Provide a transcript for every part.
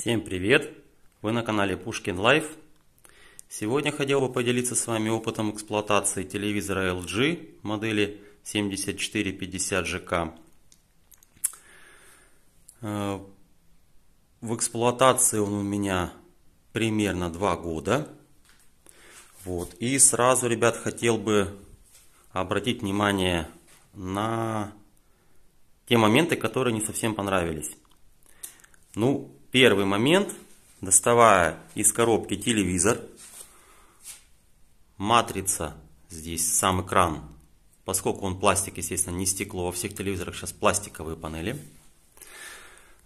Всем привет! Вы на канале Пушкин Лайф. Сегодня хотел бы поделиться с вами опытом эксплуатации телевизора LG модели 7450GK. Э, в эксплуатации он у меня примерно 2 года. Вот. И сразу, ребят, хотел бы обратить внимание на те моменты, которые не совсем понравились. Ну, первый момент, доставая из коробки телевизор, матрица, здесь сам экран, поскольку он пластик, естественно, не стекло, во всех телевизорах сейчас пластиковые панели.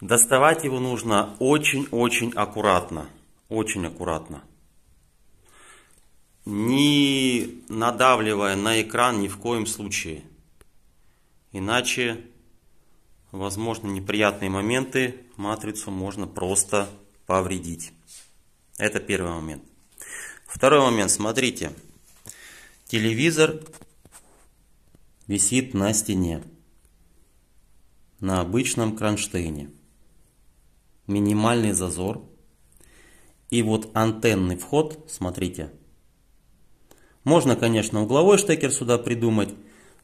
Доставать его нужно очень-очень аккуратно, очень аккуратно. Не надавливая на экран ни в коем случае, иначе возможно, неприятные моменты, матрицу можно просто повредить. Это первый момент. Второй момент, смотрите. Телевизор висит на стене, на обычном кронштейне. Минимальный зазор. И вот антенный вход, смотрите. Можно, конечно, угловой штекер сюда придумать,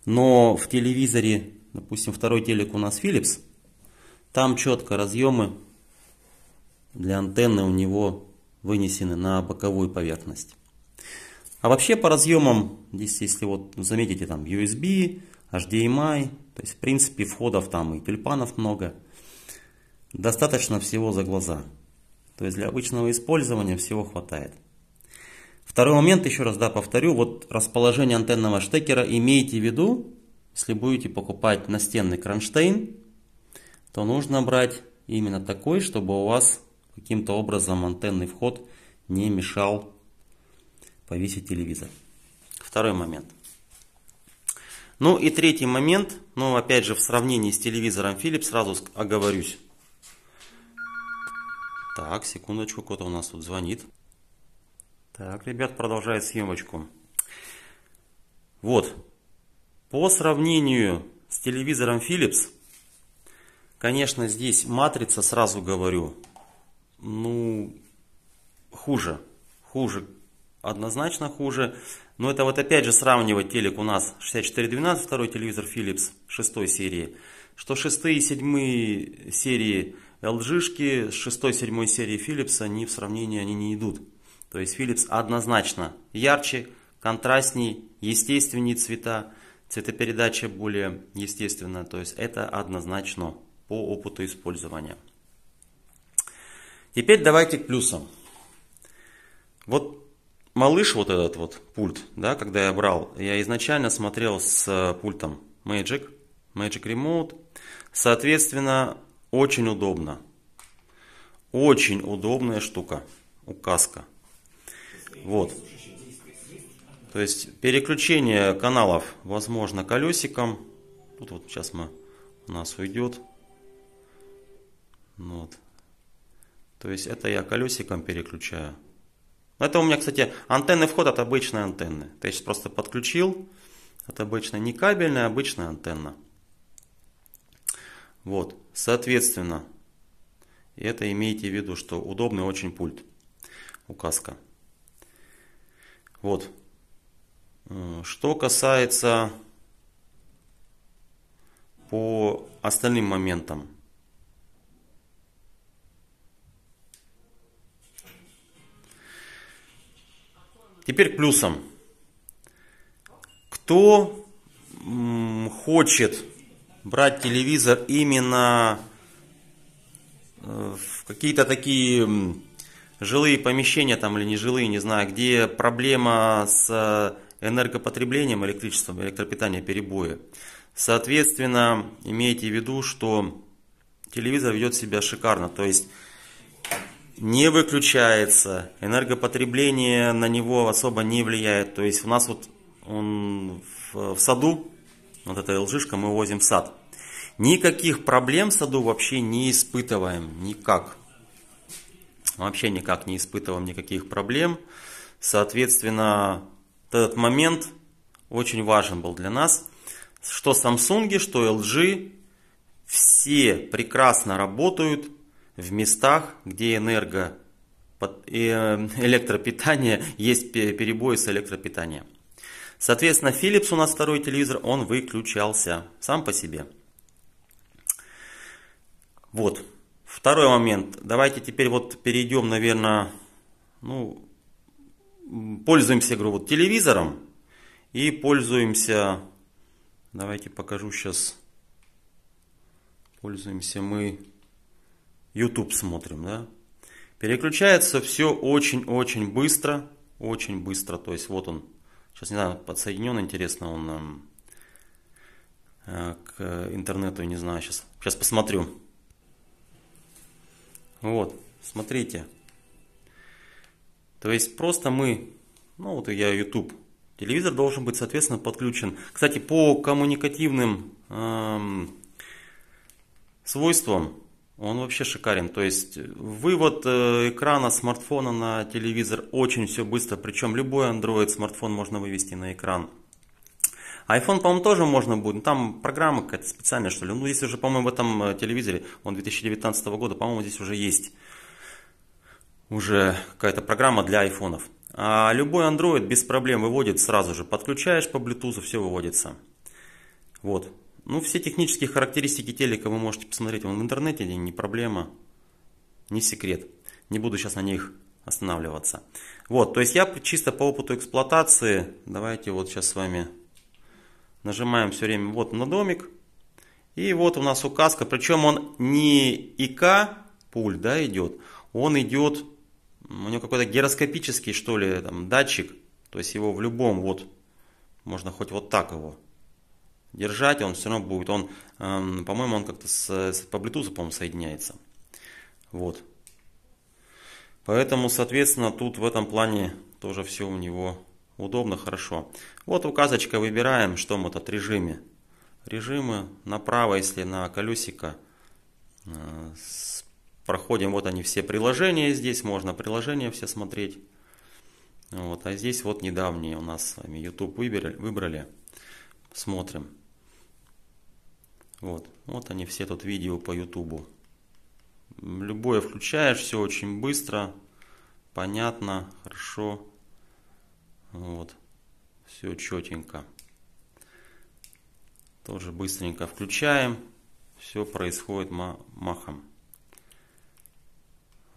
но в телевизоре допустим, второй телек у нас Philips, там четко разъемы для антенны у него вынесены на боковую поверхность. А вообще по разъемам, здесь если вот заметите там USB, HDMI, то есть в принципе входов там и тюльпанов много, достаточно всего за глаза. То есть для обычного использования всего хватает. Второй момент, еще раз да, повторю, вот расположение антенного штекера имейте в виду, если будете покупать настенный кронштейн, то нужно брать именно такой, чтобы у вас каким-то образом антенный вход не мешал повесить телевизор. Второй момент. Ну и третий момент, ну опять же в сравнении с телевизором Philips, сразу оговорюсь. Так, секундочку, кто-то у нас тут звонит. Так, ребят, продолжает съемочку. Вот, по сравнению с телевизором Philips, конечно, здесь матрица, сразу говорю, ну, хуже. Хуже, однозначно хуже. Но это вот опять же сравнивать телек у нас 6412, второй телевизор Philips 6 серии, что 6 и 7 серии LG-шки с 7 серии Philips, они в сравнении они не идут. То есть Philips однозначно ярче, контрастней, естественнее цвета. Цветопередача более естественна, то есть это однозначно по опыту использования. Теперь давайте к плюсам. Вот малыш вот этот вот пульт, да, когда я брал, я изначально смотрел с пультом Magic, Magic Remote. Соответственно, очень удобно. Очень удобная штука, указка. Вот. То есть переключение каналов возможно колесиком. Тут вот сейчас мы, у нас уйдет. Ну вот. То есть это я колесиком переключаю. Это у меня, кстати, антенны вход от обычной антенны. То есть просто подключил. Это обычная не кабельная, а обычная антенна. Вот, соответственно, это имейте в виду, что удобный очень пульт, указка. Вот, Э, что касается по остальным моментам. Теперь к плюсам. Кто хочет брать телевизор именно э, в какие-то такие жилые помещения там или не жилые, не знаю, где проблема с энергопотреблением, электричеством, электропитанием перебои. Соответственно, имейте в виду, что телевизор ведет себя шикарно, то есть не выключается, энергопотребление на него особо не влияет. То есть у нас вот он в, в саду, вот эта лжишка, мы возим в сад. Никаких проблем в саду вообще не испытываем, никак. Вообще никак не испытываем никаких проблем. Соответственно, этот момент очень важен был для нас. Что Samsung, что LG, все прекрасно работают в местах, где энерго, э, электропитание, есть перебои с электропитанием. Соответственно, Philips у нас второй телевизор, он выключался сам по себе. Вот. Второй момент. Давайте теперь вот перейдем, наверное, ну, пользуемся, говорю, вот телевизором и пользуемся, давайте покажу сейчас, пользуемся мы, YouTube смотрим, да. Переключается все очень-очень быстро, очень быстро, то есть вот он, сейчас не знаю, подсоединен, интересно, он эм, э, к интернету, не знаю, сейчас, сейчас посмотрю. Вот, смотрите. То есть просто мы, ну вот я YouTube, телевизор должен быть соответственно подключен. Кстати, по коммуникативным эм, свойствам он вообще шикарен. То есть вывод э, экрана смартфона на телевизор очень все быстро. Причем любой Android смартфон можно вывести на экран. iPhone, по-моему, тоже можно будет. Ну, там программа какая-то специальная, что ли. Ну, если уже, по-моему, в этом э, телевизоре, он 2019 года, по-моему, здесь уже есть уже какая-то программа для айфонов. А любой Android без проблем выводит сразу же. Подключаешь по Bluetooth, все выводится. Вот. Ну, все технические характеристики телека вы можете посмотреть вон в интернете, не проблема, не секрет. Не буду сейчас на них останавливаться. Вот, то есть я чисто по опыту эксплуатации, давайте вот сейчас с вами нажимаем все время вот на домик. И вот у нас указка, причем он не ИК пульт, да, идет, он идет у него какой-то гироскопический, что ли, там, датчик. То есть его в любом, вот, можно хоть вот так его держать, он все равно будет. Он, эм, по-моему, он как-то с, с, по Bluetooth, по-моему, соединяется. Вот. Поэтому, соответственно, тут в этом плане тоже все у него удобно, хорошо. Вот указочка выбираем, что мы тут режиме. Режимы направо, если на колесико, э, проходим, вот они все приложения здесь, можно приложения все смотреть. Вот, а здесь вот недавние у нас с вами YouTube выбрали, выбрали. смотрим. Вот, вот они все тут видео по YouTube. Любое включаешь, все очень быстро, понятно, хорошо. Вот, все четенько. Тоже быстренько включаем, все происходит махом.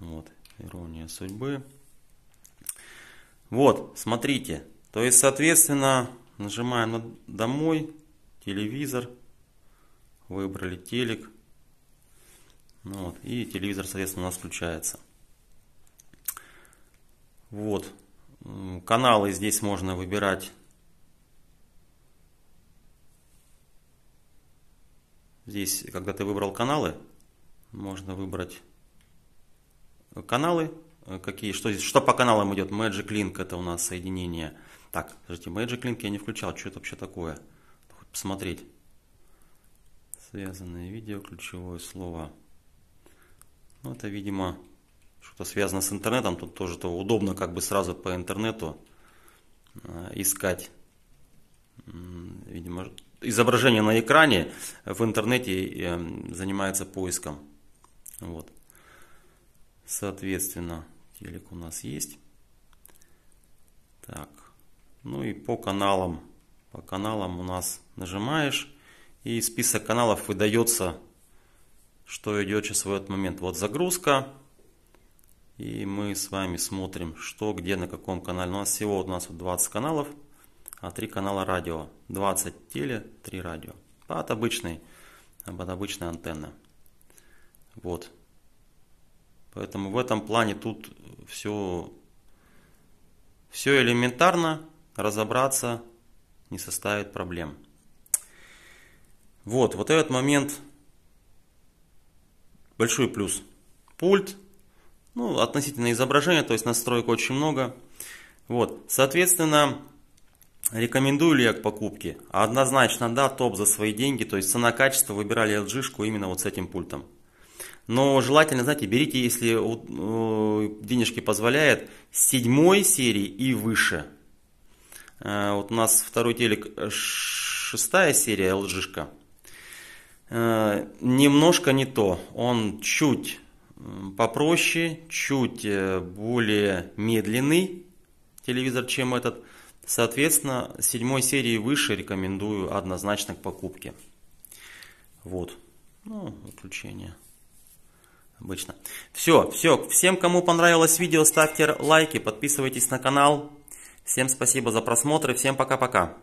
Вот, ирония судьбы. Вот, смотрите. То есть, соответственно, нажимаем на «Домой», «Телевизор», выбрали телек. Ну вот, и телевизор, соответственно, у нас включается. Вот, каналы здесь можно выбирать. Здесь, когда ты выбрал каналы, можно выбрать каналы, э, какие, что, что по каналам идет. Magic Link это у нас соединение. Так, подождите, Magic Link я не включал, что это вообще такое? Хоть посмотреть. Связанное видео, ключевое слово. Ну, это, видимо, что-то связано с интернетом. Тут тоже -то удобно как бы сразу по интернету э, искать. Видимо, изображение на экране в интернете э, занимается поиском. Вот. Соответственно, телек у нас есть. Так, ну и по каналам. По каналам у нас нажимаешь. И список каналов выдается, что идет сейчас в этот момент. Вот загрузка. И мы с вами смотрим, что, где, на каком канале. У нас всего у нас 20 каналов, а 3 канала радио. 20 теле, 3 радио. Под обычной, под обычной антенны. Вот. Поэтому в этом плане тут все, все элементарно, разобраться не составит проблем. Вот, вот этот момент большой плюс. Пульт, ну, относительно изображения, то есть настроек очень много. Вот, соответственно, рекомендую ли я к покупке? Однозначно, да, топ за свои деньги, то есть цена-качество, выбирали LG-шку именно вот с этим пультом. Но желательно, знаете, берите, если денежки позволяет, седьмой серии и выше. Э, вот у нас второй телек э, шестая серия лжишка. Э, немножко не то. Он чуть попроще, чуть более медленный телевизор, чем этот. Соответственно, седьмой серии выше рекомендую однозначно к покупке. Вот. Ну, исключение обычно. Все, все. Всем, кому понравилось видео, ставьте лайки, подписывайтесь на канал. Всем спасибо за просмотр и всем пока-пока.